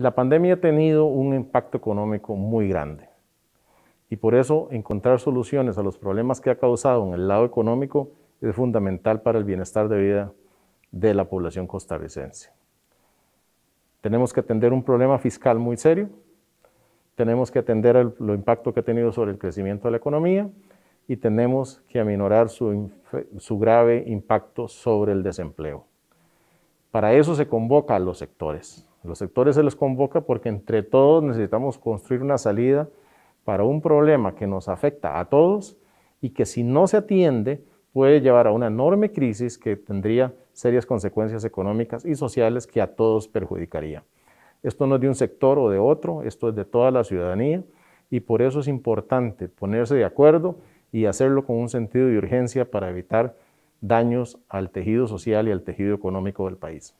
La pandemia ha tenido un impacto económico muy grande y por eso encontrar soluciones a los problemas que ha causado en el lado económico es fundamental para el bienestar de vida de la población costarricense. Tenemos que atender un problema fiscal muy serio, tenemos que atender el, impacto que ha tenido sobre el crecimiento de la economía y tenemos que aminorar su grave impacto sobre el desempleo. Para eso se convoca a los sectores. Los sectores se les convoca porque entre todos necesitamos construir una salida para un problema que nos afecta a todos y que si no se atiende puede llevar a una enorme crisis que tendría serias consecuencias económicas y sociales que a todos perjudicaría. Esto no es de un sector o de otro, esto es de toda la ciudadanía y por eso es importante ponerse de acuerdo y hacerlo con un sentido de urgencia para evitar daños al tejido social y al tejido económico del país.